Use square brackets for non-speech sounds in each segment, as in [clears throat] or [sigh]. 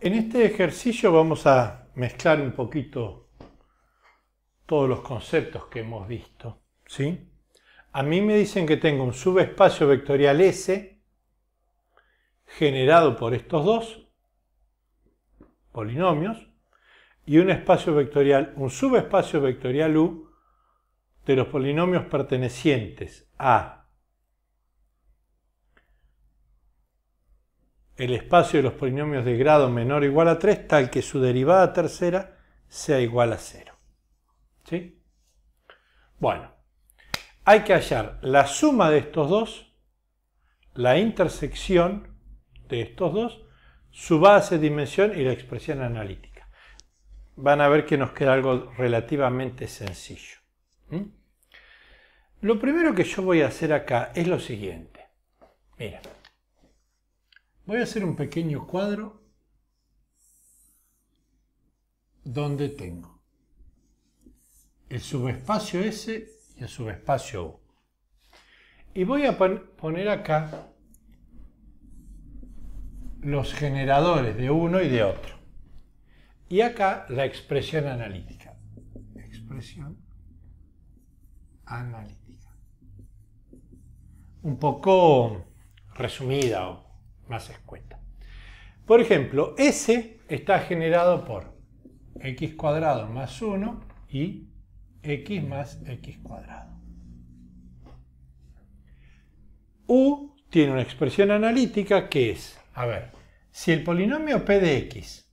En este ejercicio vamos a mezclar un poquito todos los conceptos que hemos visto. ¿sí? A mí me dicen que tengo un subespacio vectorial S generado por estos dos polinomios y un espacio vectorial, un subespacio vectorial U de los polinomios pertenecientes a el espacio de los polinomios de grado menor o igual a 3 tal que su derivada tercera sea igual a 0. ¿Sí? Bueno, hay que hallar la suma de estos dos, la intersección de estos dos, su base, de dimensión y la expresión analítica. Van a ver que nos queda algo relativamente sencillo. ¿Mm? Lo primero que yo voy a hacer acá es lo siguiente. Mira. Voy a hacer un pequeño cuadro donde tengo el subespacio S y el subespacio U. Y voy a poner acá los generadores de uno y de otro. Y acá la expresión analítica. Expresión analítica. Un poco resumida o más escueta. Por ejemplo, S está generado por x cuadrado más 1 y x más x cuadrado. U tiene una expresión analítica que es, a ver, si el polinomio p de x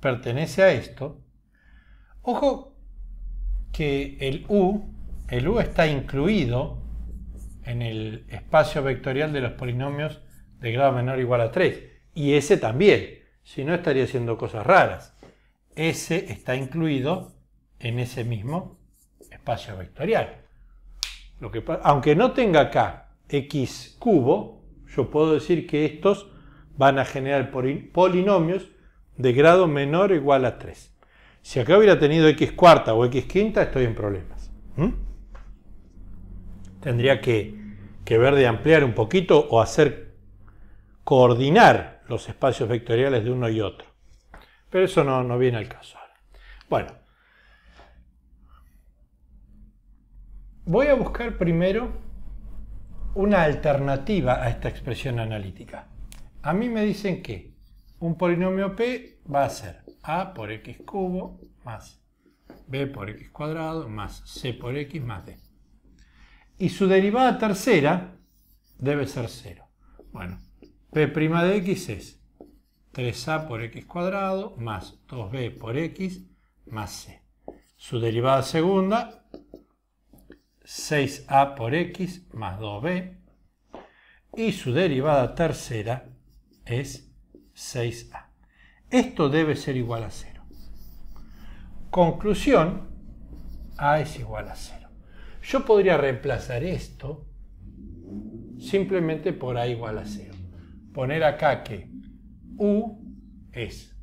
pertenece a esto, ojo que el u, el u está incluido en el espacio vectorial de los polinomios de grado menor o igual a 3. Y ese también, si no estaría haciendo cosas raras. Ese está incluido en ese mismo espacio vectorial. Lo que, aunque no tenga acá x cubo, yo puedo decir que estos van a generar polinomios de grado menor o igual a 3. Si acá hubiera tenido x cuarta o x quinta, estoy en problemas. ¿Mm? Tendría que, que ver de ampliar un poquito o hacer coordinar los espacios vectoriales de uno y otro. Pero eso no, viene al caso Bueno, voy a buscar primero una alternativa a esta expresión analítica. A mí me dicen que un polinomio p va a ser a por x cubo más b por x cuadrado más c por x más d. Y su derivada tercera debe ser cero. Bueno, P' de x es 3a por x cuadrado más 2b por x más c. Su derivada segunda, 6a por x más 2b. Y su derivada tercera es 6a. Esto debe ser igual a 0. Conclusión, a es igual a 0. Yo podría reemplazar esto simplemente por a igual a 0 poner acá que U es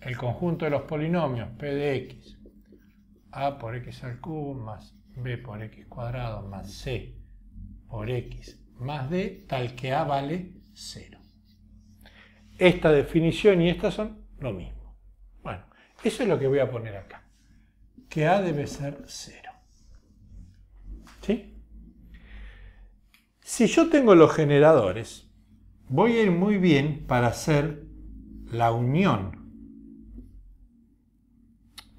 el conjunto de los polinomios P de X, A por X al cubo más B por X cuadrado más C por X más D, tal que A vale 0. Esta definición y esta son lo mismo. Bueno, eso es lo que voy a poner acá. Que A debe ser 0. ¿Sí? Si yo tengo los generadores, voy a ir muy bien para hacer la unión.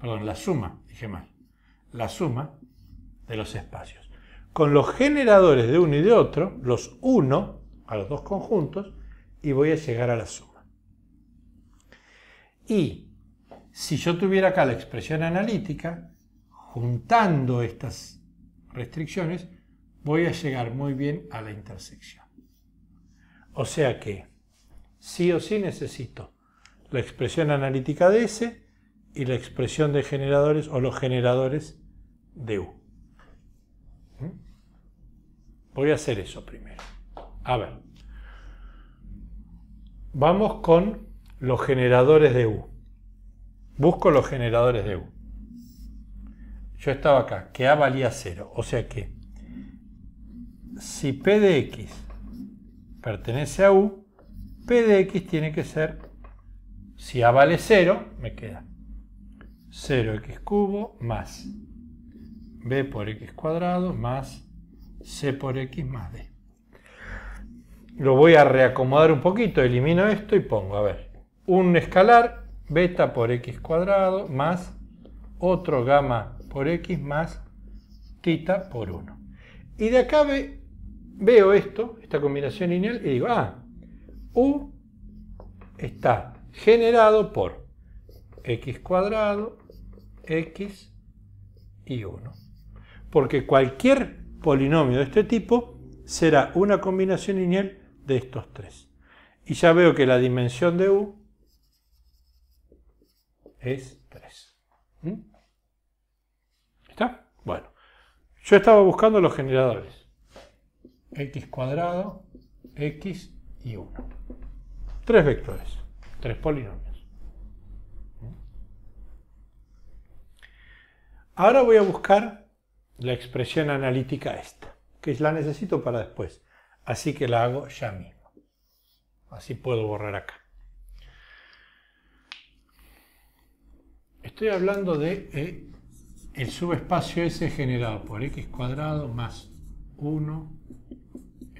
Perdón, la suma, dije mal. La suma de los espacios. Con los generadores de uno y de otro, los uno a los dos conjuntos y voy a llegar a la suma. Y si yo tuviera acá la expresión analítica, juntando estas restricciones, voy a llegar muy bien a la intersección. O sea que sí o sí necesito la expresión analítica de S y la expresión de generadores o los generadores de U. ¿Mm? Voy a hacer eso primero. A ver. Vamos con los generadores de U. Busco los generadores de U. Yo estaba acá, que A valía 0. O sea que si P de X pertenece a U, P de X tiene que ser, si A vale 0, me queda 0x cubo más B por X cuadrado más C por X más D. Lo voy a reacomodar un poquito, elimino esto y pongo, a ver, un escalar beta por X cuadrado más otro gamma por X más tita por 1. Y de acá ve veo esto, esta combinación lineal, y digo, ah, U está generado por x cuadrado, x y 1. Porque cualquier polinomio de este tipo será una combinación lineal de estos tres. Y ya veo que la dimensión de U es 3. ¿Mm? ¿Está? Bueno, yo estaba buscando los generadores x cuadrado, x y 1. Tres vectores, tres polinomios. Ahora voy a buscar la expresión analítica esta, que la necesito para después. Así que la hago ya mismo. Así puedo borrar acá. Estoy hablando de eh, el subespacio S generado por x cuadrado más 1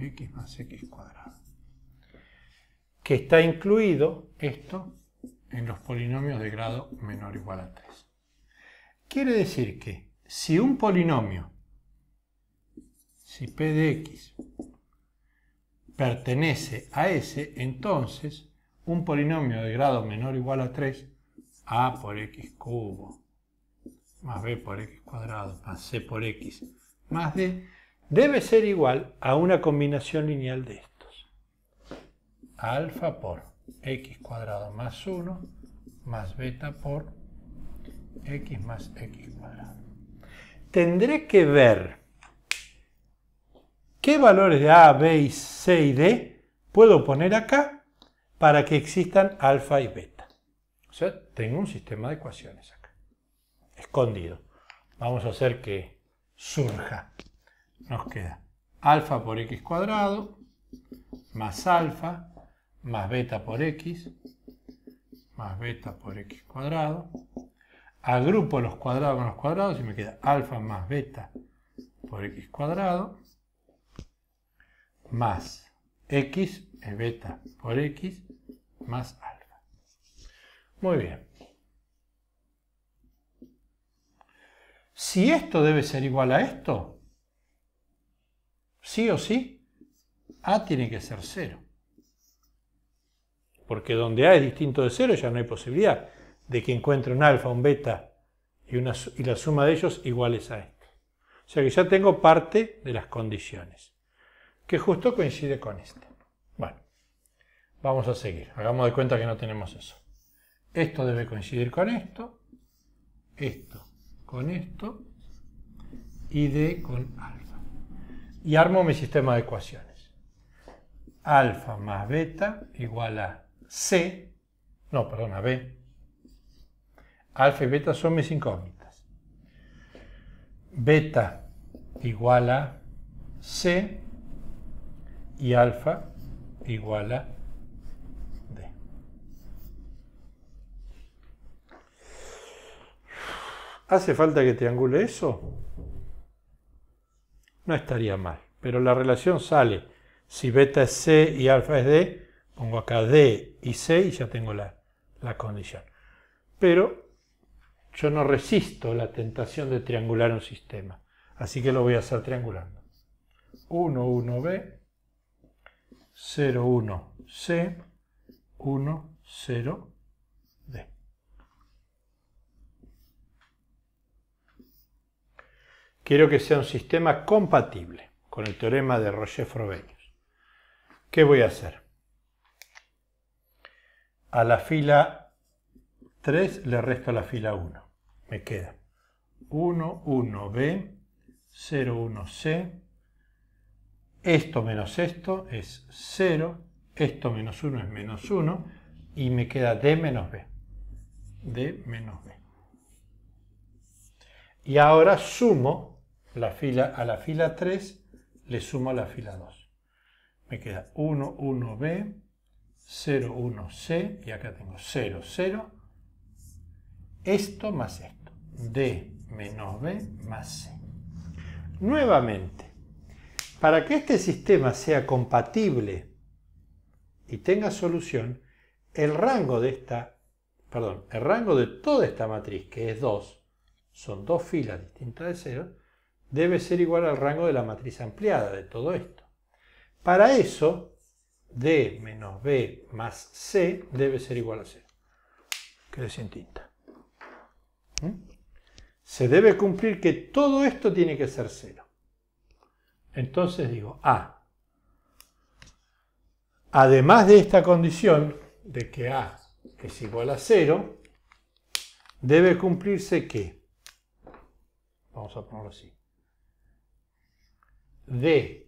x más x cuadrado. Que está incluido esto en los polinomios de grado menor o igual a 3. Quiere decir que si un polinomio, si p de x pertenece a S, entonces un polinomio de grado menor o igual a 3, a por x cubo, más b por x cuadrado, más c por x, más d, debe ser igual a una combinación lineal de estos. Alfa por x cuadrado más 1 más beta por x más x cuadrado. Tendré que ver qué valores de a, b, c y d puedo poner acá para que existan alfa y beta. O sea, tengo un sistema de ecuaciones acá, escondido. Vamos a hacer que surja nos queda alfa por x cuadrado más alfa más beta por x más beta por x cuadrado. Agrupo los cuadrados con los cuadrados y me queda alfa más beta por x cuadrado más x es beta por x más alfa. Muy bien. Si esto debe ser igual a esto, sí o sí, A tiene que ser cero. Porque donde A es distinto de cero ya no hay posibilidad de que encuentre un alfa, un beta y, la suma de ellos iguales a esto. O sea que ya tengo parte de las condiciones, que justo coincide con esta. Bueno, vamos a seguir. Hagamos de cuenta que no tenemos eso. Esto debe coincidir con esto, esto con esto y D con alfa y armo mi sistema de ecuaciones. Alfa más beta igual a C, no, perdón, a B. Alfa y beta son mis incógnitas. Beta igual a C y alfa igual a D. ¿Hace falta que triangule eso? no estaría mal. Pero la relación sale, si beta es C y alfa es D, pongo acá D y C y ya tengo la, condición. Pero yo no resisto la tentación de triangular un sistema, así que lo voy a hacer triangulando. 1, 1, B, 0, 1, C, 1, 0, Quiero que sea un sistema compatible con el teorema de Roger Frobenius. ¿Qué voy a hacer? A la fila 3 le resto la fila 1. Me queda 1, 1B, 0, 1C. Esto menos esto es 0. Esto menos 1 es menos 1. Y me queda D menos B. D menos B. Y ahora sumo la fila, a la fila 3 le sumo a la fila 2. Me queda 1, 1B, 0, 1C, y acá tengo 0, 0, esto más esto, D menos B más C. Nuevamente, para que este sistema sea compatible y tenga solución, el rango de esta, perdón, el rango de toda esta matriz, que es 2, son dos filas distintas de 0, debe ser igual al rango de la matriz ampliada de todo esto. Para eso, D menos B más C debe ser igual a 0. ¿Qué le tinta. ¿Mm? Se debe cumplir que todo esto tiene que ser 0. Entonces digo A. Además de esta condición de que A es igual a 0, debe cumplirse que, vamos a ponerlo así, D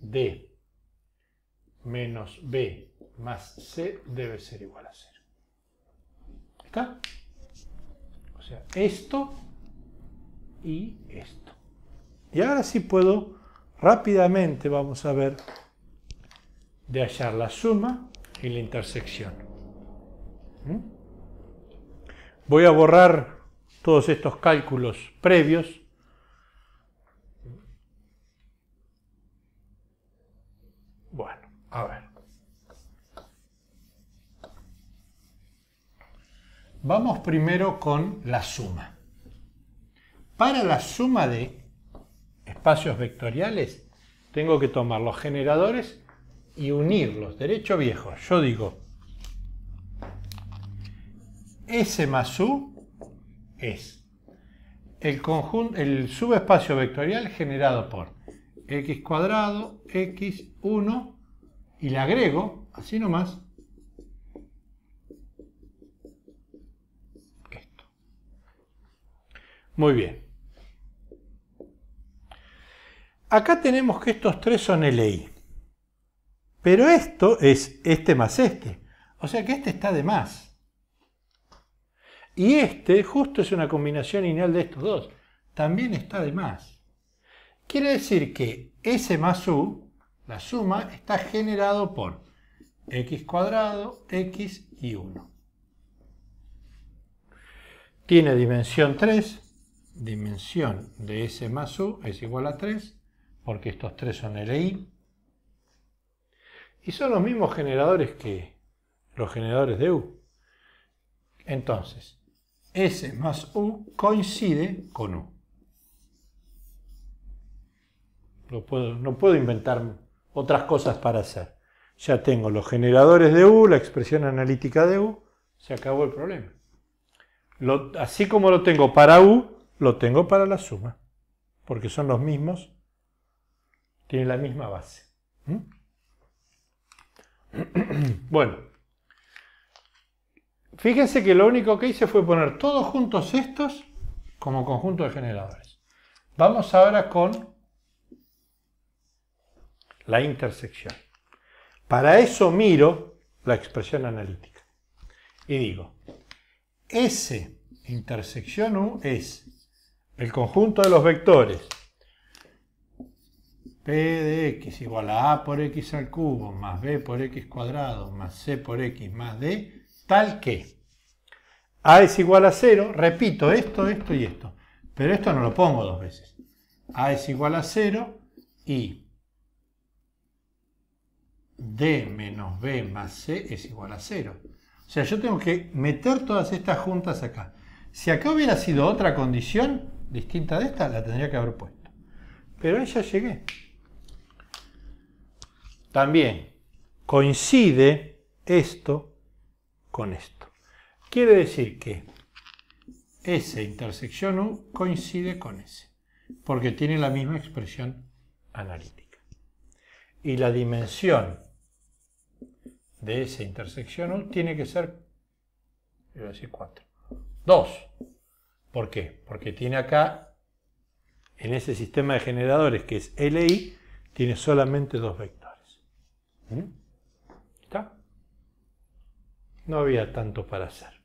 D menos b más c debe ser igual a 0. ¿Está? O sea, esto y esto. Y ahora sí puedo rápidamente, vamos a ver, de hallar la suma y la intersección. ¿Mm? Voy a borrar todos estos cálculos previos. Bueno, a ver. Vamos primero con la suma. Para la suma de espacios vectoriales, tengo que tomar los generadores y unirlos. Derecho viejo, yo digo S más U es el, subespacio vectorial generado por x cuadrado, x1, y le agrego, así nomás, esto. Muy bien. Acá tenemos que estos tres son el LI. Pero esto es este más este. O sea que este está de más. Y este justo es una combinación lineal de estos dos. También está de más. Quiere decir que S más U, la suma, está generado por x cuadrado, x y 1. Tiene dimensión 3, dimensión de S más U es igual a 3, porque estos tres son LI. Y son los mismos generadores que los generadores de U. Entonces, S más U coincide con U. no puedo inventar otras cosas para hacer. Ya tengo los generadores de U, la expresión analítica de U, se acabó el problema. así como lo tengo para U, lo tengo para la suma, porque son los mismos, tienen la misma base. ¿Mm? [clears throat] bueno. Fíjense que lo único que hice fue poner todos juntos estos como conjunto de generadores. Vamos ahora con la intersección. Para eso miro la expresión analítica. Y digo, S intersección U es el conjunto de los vectores P de X igual a A por X al cubo, más B por X cuadrado, más C por X, más D, tal que A es igual a 0, repito esto, esto y esto, pero esto no lo pongo dos veces. A es igual a 0 y D menos B más C es igual a 0. O sea, yo tengo que meter todas estas juntas acá. Si acá hubiera sido otra condición distinta de esta, la tendría que haber puesto. Pero ahí ya llegué. También coincide esto con esto. Quiere decir que S intersección U coincide con S, porque tiene la misma expresión analítica. Y la dimensión de S intersección U tiene que ser, iba decir 4, 2. ¿Por qué? Porque tiene acá, en ese sistema de generadores que es LI, tiene solamente dos vectores. ¿Mm? no había tanto para hacer.